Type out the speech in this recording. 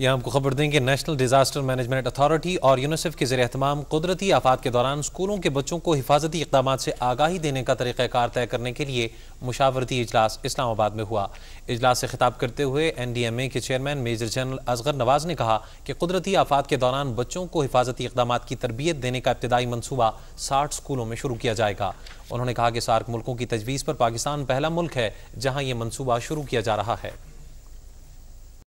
यहाँ आपको खबर दें कि नेशनल डिजास्टर मैनेजमेंट अथॉरिटी और यूनिसेफ के जेर कुदरती आफात के दौरान स्कूलों के बच्चों को हिफाजती इकदाम से आगाही देने का तरीक़ाकार तय करने के लिए मुशावरती इजलास इस्लामाबाद में हुआ इजलास से खिताब करते हुए एन डी एम ए के chairman major general Asghar Nawaz ने कहा कि कुदरती आफात के दौरान बच्चों को हिफाजती इकदाम की तरबियत देने का इब्तदाई मनसूबा साठ स्कूलों में शुरू किया जाएगा उन्होंने कहा कि सार्क मुल्कों की तजवीज़ पर पाकिस्तान पहला मुल्क है जहाँ ये मनसूबा शुरू किया जा रहा है